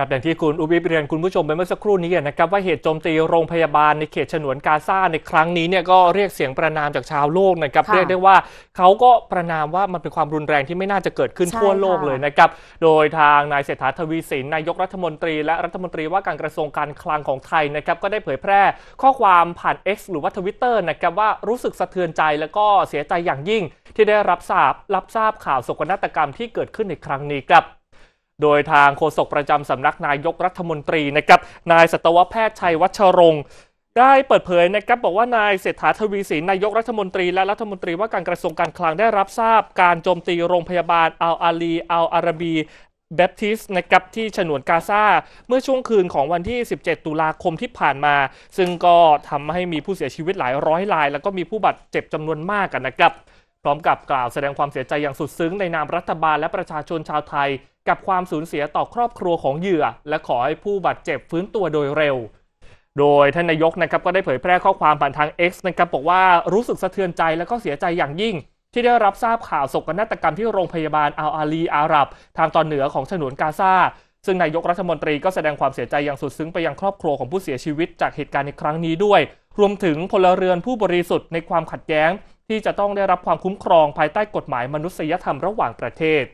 ครับอย่างที่คุณอุบิเรียนคุณผู้ชมไปเมื่อสักครู่นี้นะครับว่าเหตุโจมตีโรงพยาบาลในเขตฉนวนกาซาในครั้งนี้เนี่ยก็เรียกเสียงประนามจากชาวโลกนะครับ เรียกได้ว่าเขาก็ประนามว่ามันเป็นความรุนแรงที่ไม่น่าจะเกิดขึ้นทั่วโลกเลยนะครับโดยทางนายเศรษฐาทวีสินนายกรัฐมนตรีและรัฐมนตรีว่าการกระทรวงการคลังของไทยนะครับก็ได้เผยแพร่ ข้อความผ่าน X หรือว่าทวิตเตอร์นะครับว่ารู้สึกสะเทือนใจและก็เสียใจอย่างยิ่ง ที่ได้รับทราบรับทราบข่าวโศกนาฏกรรมที่เกิดขึ้นในครั้งนี้ครับโดยทางโฆษกประจำสำนักนายกรัฐมนตรีนะครับ นายสัตวแพทย์ชัยวัชรงค์ได้เปิดเผยนะครับบอกว่านายเศรษฐาทวีสินนายกรัฐมนตรีและรัฐมนตรีว่าการกระทรวงการคลังได้รับทราบการโจมตีโรงพยาบาลอัลอาลีอัลอารบีเบปทิสนะครับที่ฉนวนกาซาเมื่อช่วงคืนของวันที่ 17 ตุลาคมที่ผ่านมา ซึ่งก็ทำให้มีผู้เสียชีวิตหลายร้อยราย แล้วก็มีผู้บาดเจ็บจำนวนมากกันนะครับพร้อมกับกล่าวแสดงความเสียใจอย่างสุดซึ้งในนามรัฐบาลและประชาชนชาวไทยกับความสูญเสียต่อครอบครัวของเหยื่อ และขอให้ผู้บาดเจ็บฟื้นตัวโดยเร็ว โดยท่านนายกนะครับก็ได้เผยแพร่ข้อความผ่านทาง X นะครับบอกว่ารู้สึกสะเทือนใจและก็เสียใจอย่างยิ่ง ที่ได้รับทราบข่าวศกนาฏกรรมที่โรงพยาบาลอัลอาลีอาหรับ ทางตอนเหนือของฉนวนกาซาซึ่งนายกรัฐมนตรีก็แสดงความเสียใจอย่างสุดซึ้งไปยังครอบครัวของผู้เสียชีวิต จากเหตุการณ์ในครั้งนี้ด้วย รวมถึงพลเรือนผู้บริสุทธิ์ในความขัดแย้งที่จะต้องได้รับความคุ้มครองภายใต้กฎหมายมนุษยธรรมระหว่างประเทศ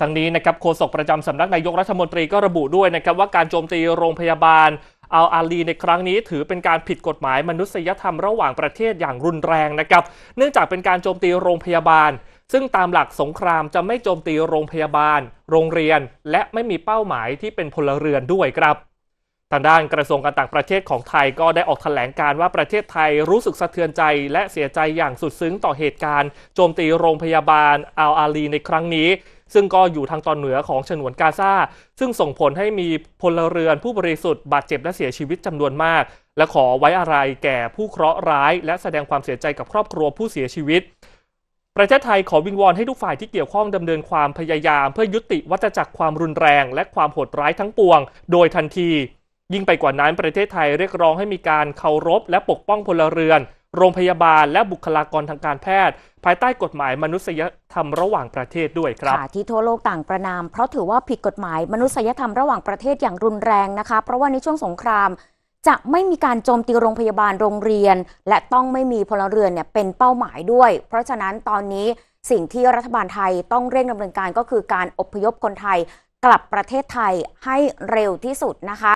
ทั้งนี้นะครับโฆษกประจำสำนักนายกรัฐมนตรีก็ระบุด้วยนะครับว่าการโจมตีโรงพยาบาลอาอาลี ในครั้งนี้ถือเป็นการผิดกฎหมายมนุษยธรรมระหว่างประเทศอย่างรุนแรงนะครับ เนื่องจากเป็นการโจมตีโรงพยาบาล ซึ่งตามหลักสงครามจะไม่โจมตีโรงพยาบาล โรงเรียนและไม่มีเป้าหมายที่เป็นพลเรือนด้วยครับ ทางด้านกระทรวงการต่างประเทศของไทยก็ได้ออกแถลงการว่าประเทศไทยรู้สึกสะเทือนใจ และเสียใจอย่างสุดซึ้งต่อเหตุการณ์โจมตีโรงพยาบาลอาอาลีในครั้งนี้ซึ่งก็อยู่ทางตอนเหนือของฉนวนกาซาซึ่งส่งผลให้มีพลเรือนผู้บริสุทธิ์บาดเจ็บและเสียชีวิตจำนวนมาก และขอไว้อะไร แก่ผู้เคราะห์ร้าย และแสดงความเสียใจกับครอบครัวผู้เสียชีวิต ประเทศไทยขอวิงวอนให้ทุกฝ่ายที่เกี่ยวข้องดำเนินความพยายาม เพื่อยุติวัฏจักรความรุนแรง และความโหดร้ายทั้งปวง โดยทันที ยิ่งไปกว่านั้นประเทศไทยเรียกร้องให้มีการเคารพและปกป้องพลเรือนโรงพยาบาลและบุคลากรทางการแพทย์ ภายใต้กฎหมายมนุษยธรรมระหว่างประเทศด้วยครับที่ทั่วโลกต่างประนาม เพราะถือว่าผิดกฎหมายมนุษยธรรมระหว่างประเทศอย่างรุนแรงนะคะเพราะว่าในช่วงสงครามจะไม่มีการโจมตีโรงพยาบาลโรงเรียนและต้องไม่มีพลเรือนเนี่ยเป็นเป้าหมายด้วย เพราะฉะนั้นตอนนี้สิ่งที่รัฐบาลไทยต้องเร่งดำเนินการก็คือการอบพยพคนไทยกลับประเทศไทยให้เร็วที่สุดนะคะ